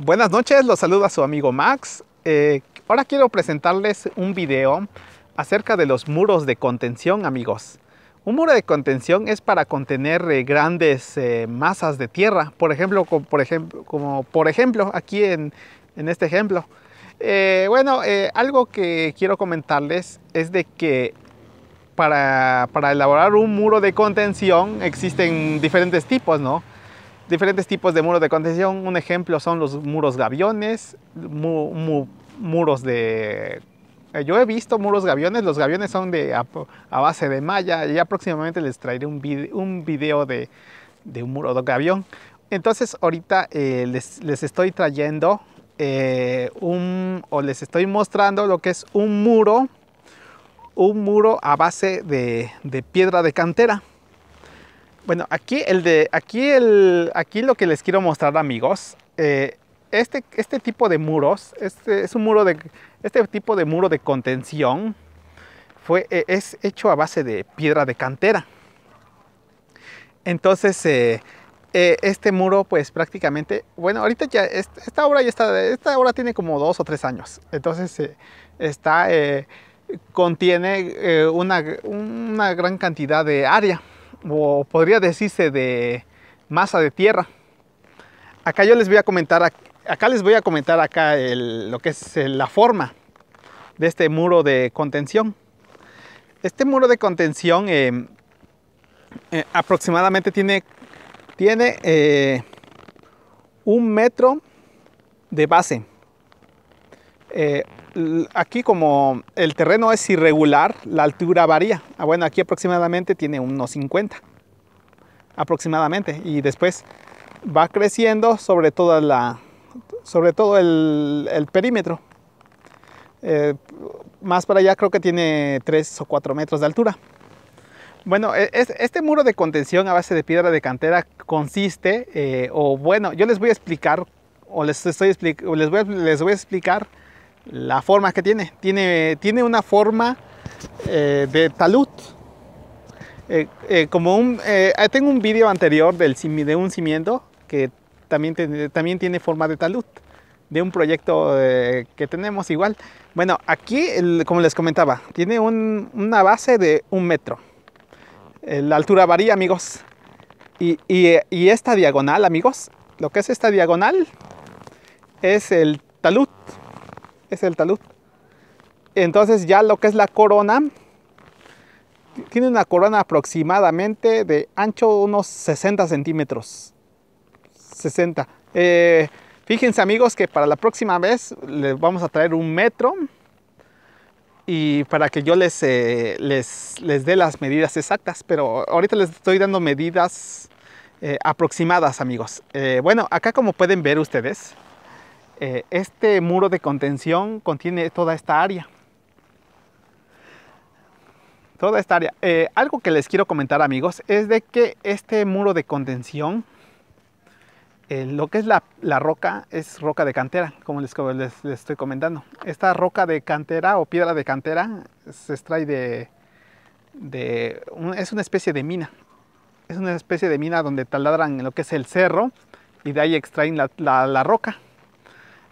Buenas noches, los saluda su amigo Max. Eh, ahora quiero presentarles un video acerca de los muros de contención, amigos. Un muro de contención es para contener eh, grandes eh, masas de tierra. Por ejemplo, por ejemplo, como por ejemplo aquí en, este ejemplo. bueno, algo que quiero comentarles es de que para, para elaborar un muro de contención existen diferentes tipos, ¿no? diferentes tipos de muros de contención. Un ejemplo son los muros gaviones, muros de... Eh, yo he visto muros gaviones, los gaviones son de, a, base de malla y próximamente les traeré un, un video de, un muro de gavión. Entonces ahorita eh, les, estoy trayendo eh, un, o les estoy mostrando lo que es un muro, un muro a base de piedra de cantera. Bueno, aquí, el de, aquí, el, aquí lo que les quiero mostrar, amigos, eh, este, este tipo de muros, este, es un muro de, este tipo de muro de contención fue, eh, es hecho a base de piedra de cantera. Entonces, eh, este muro, pues prácticamente, bueno, ahorita ya, esta obra ya está, esta obra tiene como dos o tres años. Entonces, está, contiene una, una gran cantidad de área o podría decirse de masa de tierra. Acá yo les voy a comentar, acá les voy a comentar acá lo que es eh, la forma de este muro de contención. Este muro de contención eh, eh, aproximadamente tiene, tiene un metro de base aquí como el terreno es irregular, la altura varía. Ah, bueno, aquí aproximadamente tiene unos 50, aproximadamente. Y después va creciendo sobre, toda la, sobre todo el, perímetro. Eh, más para allá creo que tiene 3 o 4 metros de altura. Bueno, e, este muro de contención a base de piedra de cantera consiste, eh, o bueno, yo les voy a explicar, o les, estoy, les, voy les voy a explicar la forma que tiene. Tiene, tiene una forma eh, de talud. Eh, eh, como un, tengo un vídeo anterior del, de un cimiento que también, también tiene forma de talud de un proyecto que tenemos igual. Bueno, aquí, como les comentaba, tiene una base de un metro. la altura varía, amigos. Y, y esta diagonal, amigos, lo que es esta diagonal es el talud es el talud. Entonces ya lo que es la corona, tiene una corona aproximadamente de ancho unos 60 centímetros. 60. Eh, fíjense amigos que para la próxima vez les vamos a traer un metro y para que yo eh, les, les, dé las medidas exactas, pero ahorita les estoy dando medidas eh, aproximadas amigos. bueno, acá como pueden ver ustedes, eh, este muro de contención contiene toda esta área. Toda esta área. Eh, algo que les quiero comentar amigos es de que este muro de contención, eh, lo que es la, roca, es roca de cantera, como les, estoy comentando. Esta roca de cantera o piedra de cantera se extrae de... de es una especie de mina. Es una especie de mina donde taladran lo que es el cerro y de ahí extraen la roca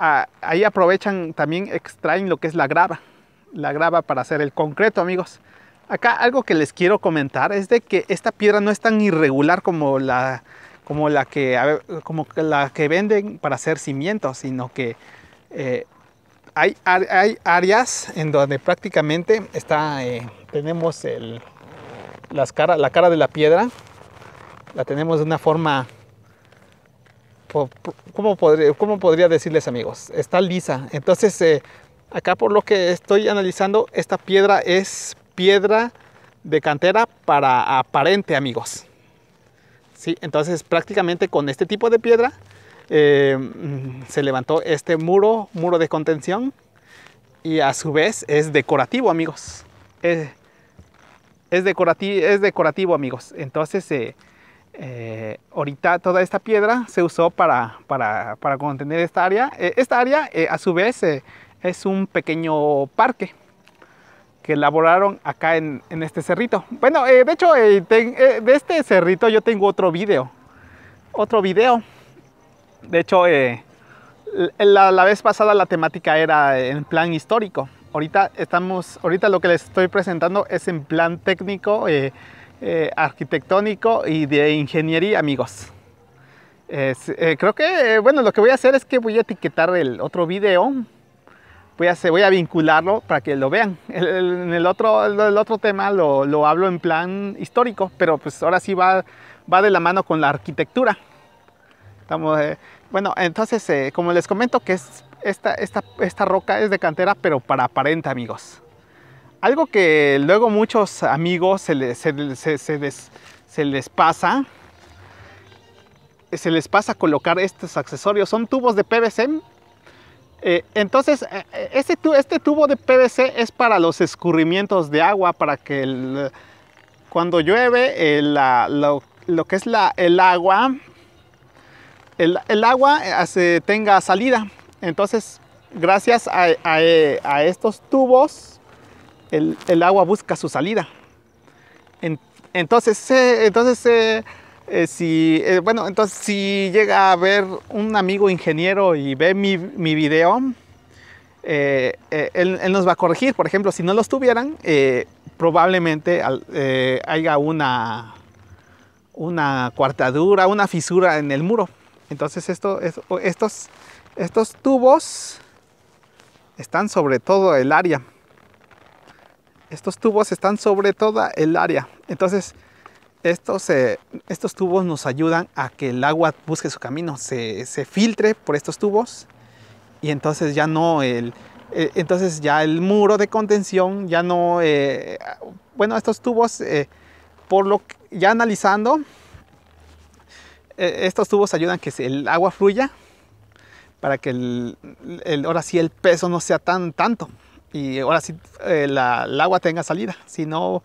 ahí aprovechan, también extraen lo que es la grava, la grava para hacer el concreto, amigos. Acá algo que les quiero comentar es de que esta piedra no es tan irregular como la, como la, que, como la que venden para hacer cimientos, sino que eh, hay, áreas en donde prácticamente está, eh, tenemos la cara de la piedra, la tenemos de una forma ¿cómo, podría, decirles amigos? Está lisa. Entonces, eh, acá por lo que estoy analizando, esta piedra es piedra de cantera para aparente amigos. ¿Sí? Entonces, prácticamente con este tipo de piedra eh, mm, se levantó este muro, muro de contención. Y a su vez es decorativo amigos. Eh, es, es decorativo amigos. Entonces, eh, eh, ahorita toda esta piedra se usó para, contener esta área. Eh, esta área eh, a su vez es un pequeño parque que elaboraron acá en, este cerrito. Bueno, de hecho de este cerrito yo tengo otro video. Otro video. De hecho, la, la, vez pasada la temática era en plan histórico. Ahorita estamos, ahorita lo que les estoy presentando es en plan técnico, eh, arquitectónico y de ingeniería, amigos. Eh, creo que, bueno, lo que voy a hacer es que voy a etiquetar el otro video. Voy a, voy a vincularlo para que lo vean. en el otro, el, otro tema lo, hablo en plan histórico, pero pues ahora sí va, va de la mano con la arquitectura. Estamos, eh, bueno, entonces, como les comento, que es esta, esta, esta roca es de cantera, pero para aparente, amigos. Algo que luego muchos amigos se les, se, se, les, pasa, se les pasa colocar estos accesorios, son tubos de PVC. Eh, entonces, eh, eh, este, tubo de PVC es para los escurrimientos de agua, para que cuando llueve lo, que es el agua, el, agua tenga salida. Entonces, gracias a estos tubos, el, agua busca su salida. entonces, eh, entonces eh, eh, si, bueno, entonces si llega a ver un amigo ingeniero y ve mi, video, él, nos va a corregir. Por ejemplo, si no los tuvieran, probablemente haya una, una cuartadura, una fisura en el muro. Entonces esto, estos, estos tubos están sobre todo el área. Estos tubos están sobre toda el área. Entonces, estos, eh, estos tubos nos ayudan a que el agua busque su camino, se, filtre por estos tubos y entonces ya no el, eh, entonces ya el muro de contención ya no eh, bueno estos tubos por lo ya analizando estos tubos ayudan que el agua fluya para que el, el, ahora sí el peso no sea tan tanto y ahora si eh, el agua tenga salida, si no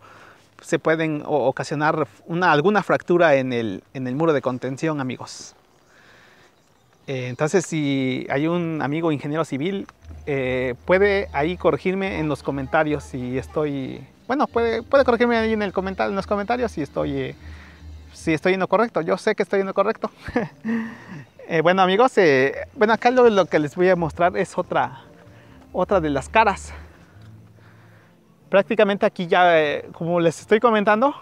se pueden ocasionar alguna fractura en el, muro de contención, amigos. Eh, entonces, si hay un amigo ingeniero civil, eh, puede ahí corregirme en los comentarios si estoy... Bueno, puede, puede corregirme ahí en, el en los comentarios si estoy, si estoy en correcto. Yo sé que estoy en correcto. bueno, amigos, bueno, acá lo que les voy a mostrar es otra, otra de las caras. Prácticamente aquí ya, eh, como les estoy comentando,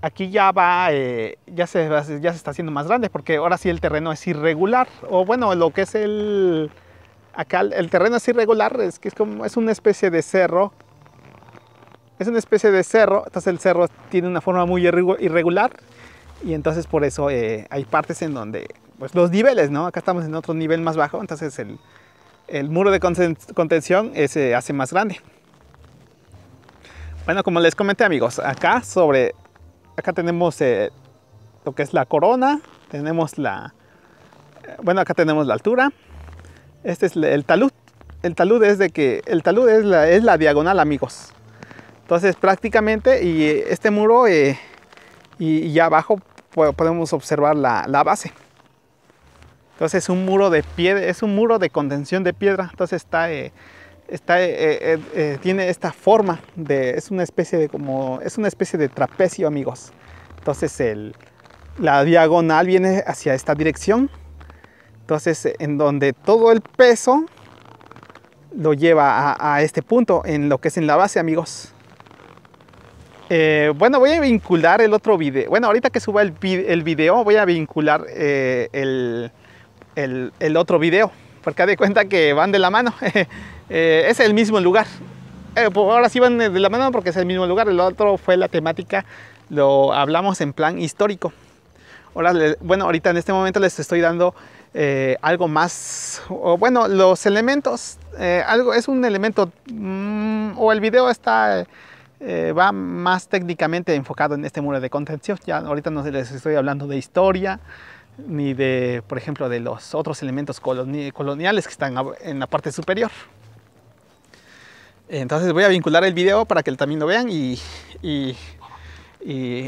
aquí ya va, eh, ya, se, ya se está haciendo más grande porque ahora sí el terreno es irregular. O bueno, lo que es el, acá el terreno es irregular, es que es como, es una especie de cerro. Es una especie de cerro, entonces el cerro tiene una forma muy irregular y entonces por eso eh, hay partes en donde, pues los niveles, ¿no? Acá estamos en otro nivel más bajo, entonces el, el muro de contención se hace más grande. Bueno, como les comenté amigos, acá sobre, acá tenemos eh, lo que es la corona, tenemos la, eh, bueno acá tenemos la altura, este es el talud, el talud es de que, el talud es la, es la diagonal amigos, entonces prácticamente y eh, este muro y, abajo podemos observar la, la base. Entonces es un muro de piedra, es un muro de contención de piedra. Entonces está, eh, está eh, eh, tiene esta forma de, es una especie de como, es una especie de trapecio, amigos. Entonces la diagonal viene hacia esta dirección. Entonces en donde todo el peso lo lleva a, este punto, en lo que es en la base, amigos. bueno, voy a vincular el otro video. Bueno, ahorita que suba el, el video, voy a vincular el, el, otro video, porque de cuenta que van de la mano, eh, es el mismo lugar. Eh, pues, ahora sí van de la mano porque es el mismo lugar, el otro fue la temática, lo hablamos en plan histórico. Ahora, bueno, ahorita en este momento les estoy dando eh, algo más, o bueno, los elementos, algo es un elemento, mm, o el video está... va más técnicamente enfocado en este muro de contención. Ya ahorita no les estoy hablando de historia, ni de, por ejemplo, de los otros elementos coloniales que están en la parte superior. Entonces voy a vincular el video para que también lo vean y, y,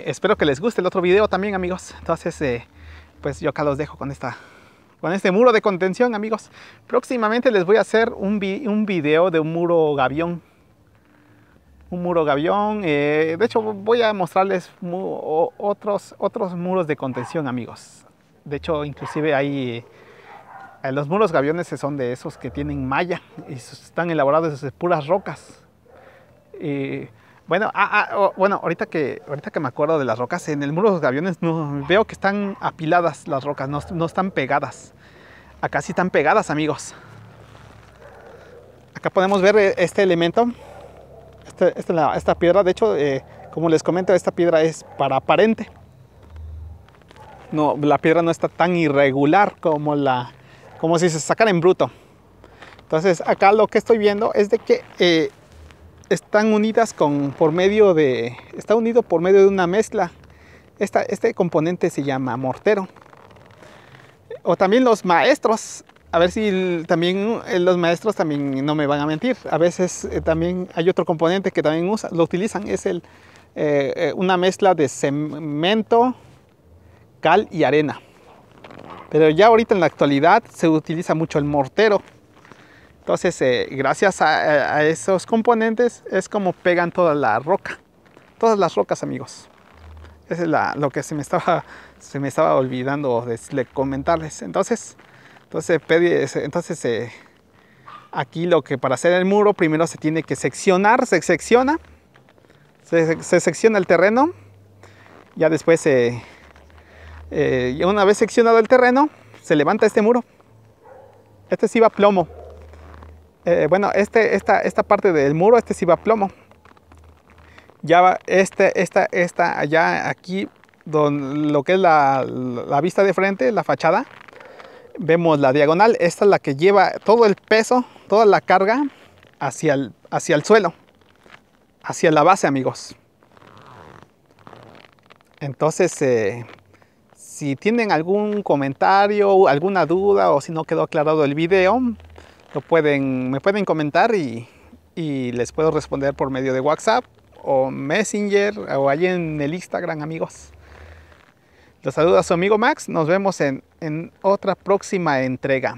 espero que les guste el otro video también, amigos. Entonces, eh, pues yo acá los dejo con esta con este muro de contención, amigos. Próximamente les voy a hacer un, video de un muro gavión. Un muro gavión. Eh, de hecho, voy a mostrarles otros, otros muros de contención, amigos. De hecho, inclusive hay... Eh, los muros gaviones son de esos que tienen malla y están elaborados de puras rocas. bueno, ah, ah, bueno ahorita, que, ahorita que me acuerdo de las rocas, en el muro de los gaviones veo que están apiladas las rocas, no, están pegadas. Acá sí están pegadas, amigos. Acá podemos ver eh, este elemento, este, este, esta piedra. De hecho, eh, como les comento, esta piedra es para aparente no, la piedra no está tan irregular como, la, como si se sacara en bruto. Entonces acá lo que estoy viendo es de que eh, están unidas con, por medio de, está unido por medio de una mezcla. este componente se llama mortero. O también los maestros. A ver si también eh, los maestros también no me van a mentir. A veces eh, también hay otro componente que también lo utilizan. Es el, una mezcla de cemento, cal y arena. Pero ya ahorita en la actualidad se utiliza mucho el mortero. Entonces, eh, gracias a, esos componentes es como pegan toda la roca. Todas las rocas, amigos. Eso es lo que se me estaba, se me estaba olvidando de comentarles. Entonces, entonces, entonces eh, aquí lo que para hacer el muro primero se tiene que seccionar, se secciona, se, secciona el terreno, ya después se... Eh, eh, y una vez seccionado el terreno, se levanta este muro. Este sí va plomo. Eh, bueno, este, esta, esta parte del muro, este sí va plomo. Ya va, este, esta, esta, allá, aquí, donde, lo que es la, vista de frente, la fachada, vemos la diagonal. Esta es la que lleva todo el peso, toda la carga hacia el, hacia el suelo, hacia la base, amigos. Entonces, eh, si tienen algún comentario, alguna duda o si no quedó aclarado el video, lo pueden, me pueden comentar y, les puedo responder por medio de WhatsApp o Messenger o ahí en el Instagram, amigos. Los saluda su amigo Max. Nos vemos en otra próxima entrega.